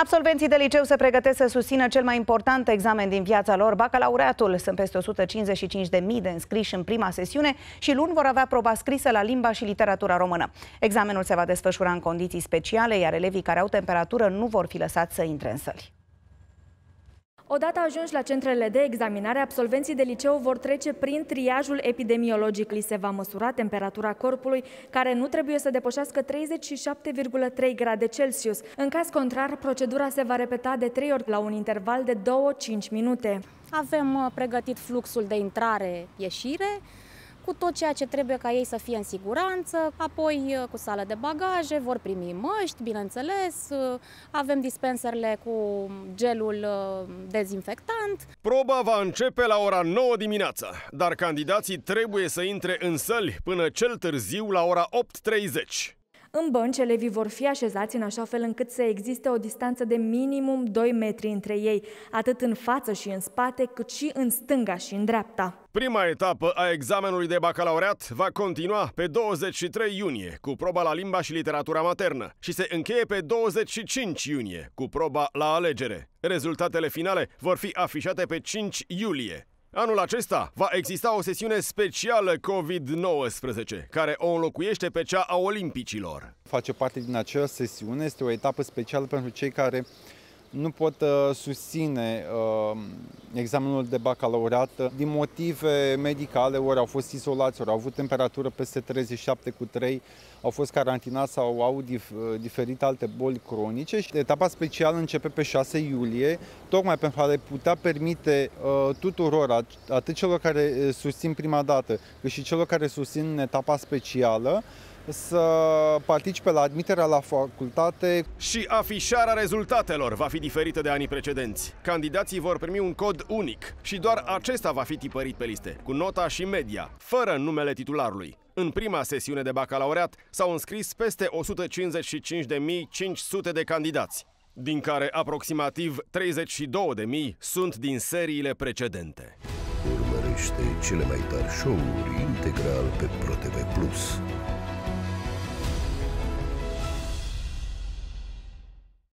Absolvenții de liceu se pregătesc să susțină cel mai important examen din viața lor, bacalaureatul. Sunt peste 155.000 de înscriși în prima sesiune și luni vor avea proba scrisă la limba și literatura română. Examenul se va desfășura în condiții speciale, iar elevii care au temperatură nu vor fi lăsați să intre în săli. Odată ajunși la centrele de examinare, absolvenții de liceu vor trece prin triajul epidemiologic. Li se va măsura temperatura corpului, care nu trebuie să depășească 37,3 grade Celsius. În caz contrar, procedura se va repeta de 3 ori la un interval de 2-5 minute. Avem uh, pregătit fluxul de intrare-ieșire, cu tot ceea ce trebuie ca ei să fie în siguranță, apoi uh, cu sală de bagaje, vor primi măști, bineînțeles, uh, avem dispenserele cu gelul uh, dezinfectant. Proba va începe la ora 9 dimineața, dar candidații trebuie să intre în săli până cel târziu la ora 8.30. În bănci, elevii vor fi așezați în așa fel încât să existe o distanță de minimum 2 metri între ei, atât în față și în spate, cât și în stânga și în dreapta. Prima etapă a examenului de bacalaureat va continua pe 23 iunie cu proba la limba și literatura maternă și se încheie pe 25 iunie cu proba la alegere. Rezultatele finale vor fi afișate pe 5 iulie. Anul acesta va exista o sesiune specială COVID-19, care o înlocuiește pe cea a Olimpicilor. Face parte din acea sesiune, este o etapă specială pentru cei care nu pot uh, susține uh, examenul de bacalaureat din motive medicale, ori au fost izolați, ori au avut temperatură peste 37 cu 3, au fost carantinați sau au dif- diferit alte boli cronice. Și etapa specială începe pe 6 iulie, tocmai pentru a le putea permite uh, tuturor, atât celor care uh, susțin prima dată, cât și celor care susțin etapa specială, să participe la admiterea la facultate. Și afișarea rezultatelor va fi diferită de anii precedenți. Candidații vor primi un cod unic și doar acesta va fi tipărit pe liste, cu nota și media, fără numele titularului. În prima sesiune de bacalaureat s-au înscris peste 155.500 de candidați, din care aproximativ 32.000 sunt din seriile precedente. Urmărește cele mai tari show-uri integral pe ProTV+.